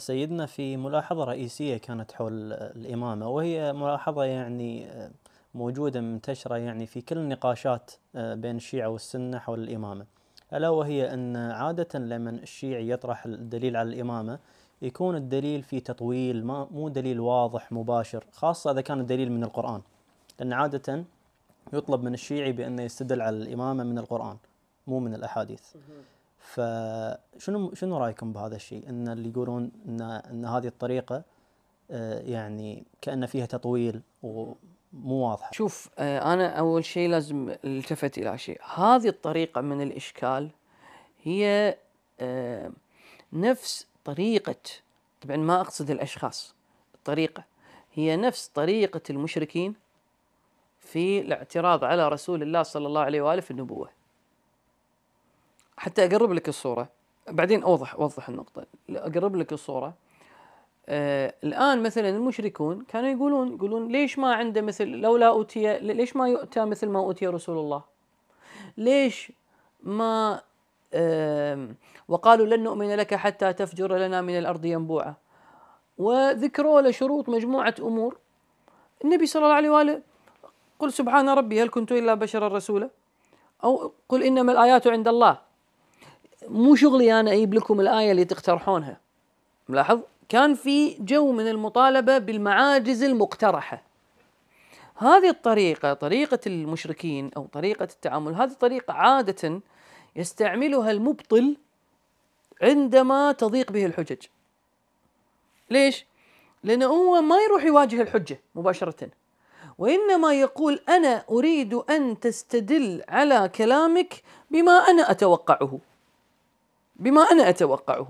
سيدنا في ملاحظة رئيسية كانت حول الإمامة وهي ملاحظة يعني آه، موجودة منتشرة يعني في كل النقاشات آه، بين الشيعة والسنة حول الإمامة ألا وهي أن عادة لمن الشيعي يطرح الدليل على الإمامة يكون الدليل في تطويل ما مو دليل واضح مباشر خاصة إذا كان الدليل من القرآن لأن عادة يطلب من الشيعي بأنه يستدل على الإمامة من القرآن مو من الأحاديث فشنو شنو رايكم بهذا الشيء ان اللي يقولون ان ان هذه الطريقه آه، يعني كان فيها تطويل ومو واضحه شوف آه، انا اول شيء لازم التفت الى شيء هذه الطريقه من الاشكال هي آه، نفس طريقه طبعا ما اقصد الاشخاص الطريقه هي نفس طريقه المشركين في الاعتراض على رسول الله صلى الله عليه واله في النبوه حتى اقرب لك الصوره بعدين اوضح اوضح النقطه اقرب لك الصوره آه الان مثلا المشركون كانوا يقولون يقولون ليش ما عنده مثل لولا اوتي ليش ما يؤتى مثل ما اوتي رسول الله؟ ليش ما آه وقالوا لن نؤمن لك حتى تفجر لنا من الارض ينبوعا وذكروا له شروط مجموعه امور النبي صلى الله عليه واله قل سبحان ربي هل كنت الا بشرا رسولا؟ او قل انما الايات عند الله مو شغلي انا اجيب لكم الايه اللي تقترحونها ملاحظ كان في جو من المطالبه بالمعاجز المقترحه هذه الطريقه طريقه المشركين او طريقه التعامل هذه الطريقه عاده يستعملها المبطل عندما تضيق به الحجج ليش لانه هو ما يروح يواجه الحجه مباشره وانما يقول انا اريد ان تستدل على كلامك بما انا اتوقعه بما أنا أتوقعه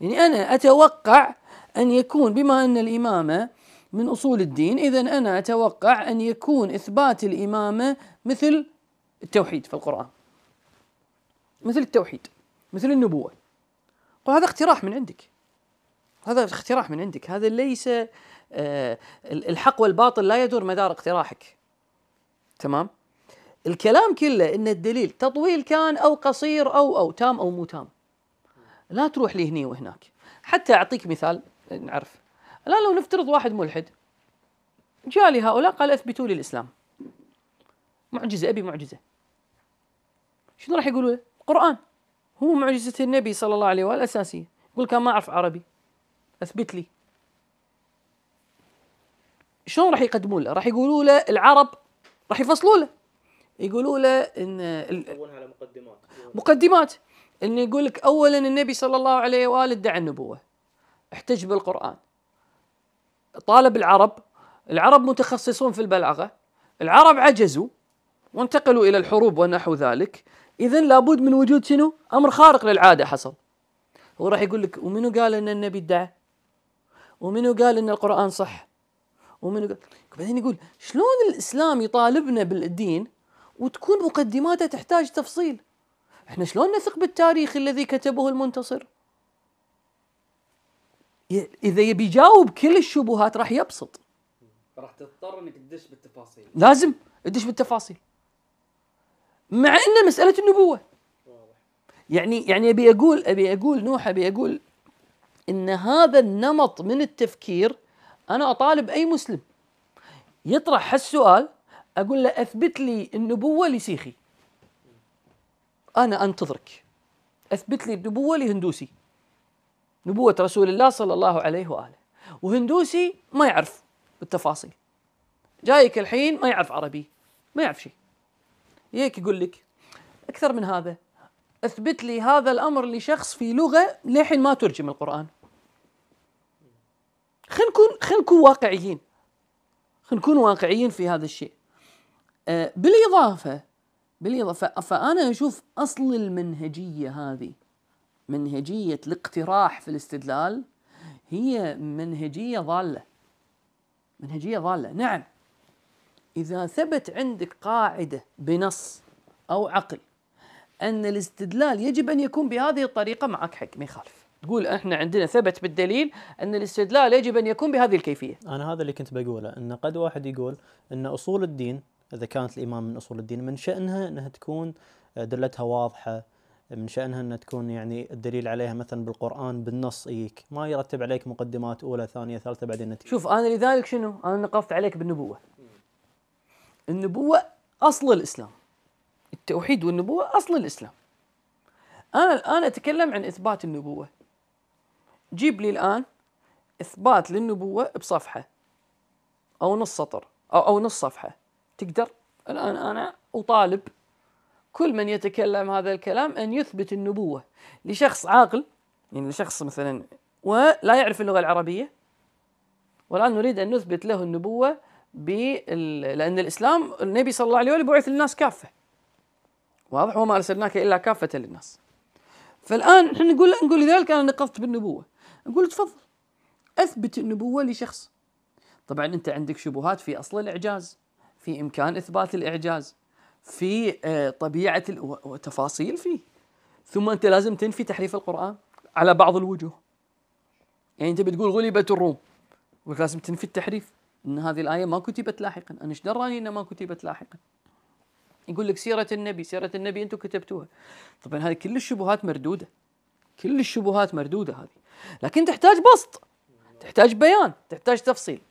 يعني أنا أتوقع أن يكون بما أن الإمامة من أصول الدين إذا أنا أتوقع أن يكون إثبات الإمامة مثل التوحيد في القرآن مثل التوحيد مثل النبوة وهذا اقتراح من عندك هذا اقتراح من عندك هذا ليس آه الحق والباطل لا يدور مدار اقتراحك تمام الكلام كله ان الدليل تطويل كان او قصير او او تام او مو تام لا تروح لي هني وهناك حتى اعطيك مثال نعرف الان لو نفترض واحد ملحد جاء لهؤلاء قال اثبتوا لي الاسلام معجزه ابي معجزه شنو راح يقولوا له؟ قران هو معجزه النبي صلى الله عليه واله الاساسيه يقول كان ما اعرف عربي اثبت لي شلون راح يقدمون له؟ راح يقولوا له العرب راح يفصلوا له يقولوا له ان على مقدمات مقدمات ان يقول لك اولا النبي صلى الله عليه واله ادعى النبوه احتج بالقران طالب العرب العرب متخصصون في البلاغه العرب عجزوا وانتقلوا الى الحروب ونحو ذلك اذا لابد من وجود شنو امر خارق للعاده حصل هو راح يقول لك ومنو قال ان النبي ادعى ومنو قال ان القران صح ومنو قال بعدين يقول شلون الاسلام يطالبنا بالدين وتكون مقدماته تحتاج تفصيل احنا شلون نثق بالتاريخ الذي كتبه المنتصر اذا يبي يجاوب كل الشبهات راح يبسط راح تضطر انك تدش بالتفاصيل لازم تدش بالتفاصيل مع ان مساله النبوه يعني يعني ابي اقول ابي اقول نوح ابي اقول ان هذا النمط من التفكير انا اطالب اي مسلم يطرح هالسؤال اقول له اثبت لي النبوه لسيخي انا انتظرك اثبت لي النبوه لهندوسي نبوه رسول الله صلى الله عليه واله وهندوسي ما يعرف التفاصيل جايك الحين ما يعرف عربي ما يعرف شيء يجيك يقول لك اكثر من هذا اثبت لي هذا الامر لشخص في لغه لحين ما ترجم القران خلينا نكون خلينا نكون واقعيين خلينا نكون واقعيين في هذا الشيء آه، بالاضافه بالاضافه فانا اشوف اصل المنهجيه هذه منهجيه الاقتراح في الاستدلال هي منهجيه ضاله منهجيه ضاله نعم اذا ثبت عندك قاعده بنص او عقل ان الاستدلال يجب ان يكون بهذه الطريقه معك حق ما يخالف تقول احنا عندنا ثبت بالدليل ان الاستدلال يجب ان يكون بهذه الكيفيه. انا هذا اللي كنت بقوله ان قد واحد يقول ان اصول الدين اذا كانت الامام من اصول الدين من شانها انها تكون آه، دلتها واضحه من شانها انها تكون يعني الدليل عليها مثلا بالقران بالنص إيك ما يرتب عليك مقدمات اولى ثانيه ثالثه بعدين نتيجه شوف انا لذلك شنو انا نقفت عليك بالنبوه النبوه اصل الاسلام التوحيد والنبوه اصل الاسلام انا الان اتكلم عن اثبات النبوه جيب لي الان اثبات للنبوه بصفحه او نص سطر او, أو نص صفحه تقدر الآن أنا أطالب كل من يتكلم هذا الكلام أن يثبت النبوة لشخص عاقل يعني لشخص مثلا ولا يعرف اللغة العربية والآن نريد أن نثبت له النبوة لأن الإسلام النبي صلى الله عليه وسلم بعث للناس كافة واضح وما أرسلناك إلا كافة للناس فالآن احنا نقول نقول لذلك أنا نقضت بالنبوة نقول تفضل أثبت النبوة لشخص طبعا أنت عندك شبهات في أصل الإعجاز في إمكان إثبات الإعجاز في آه، طبيعة وتفاصيل فيه ثم أنت لازم تنفي تحريف القرآن على بعض الوجوه يعني أنت بتقول غلبت الروم ولازم تنفي التحريف أن هذه الآية ما كتبت لاحقا أنا ايش دراني أنها ما كتبت لاحقا يقول لك سيرة النبي سيرة النبي أنتم كتبتوها طبعا هذه كل الشبهات مردودة كل الشبهات مردودة هذه لكن تحتاج بسط تحتاج بيان تحتاج تفصيل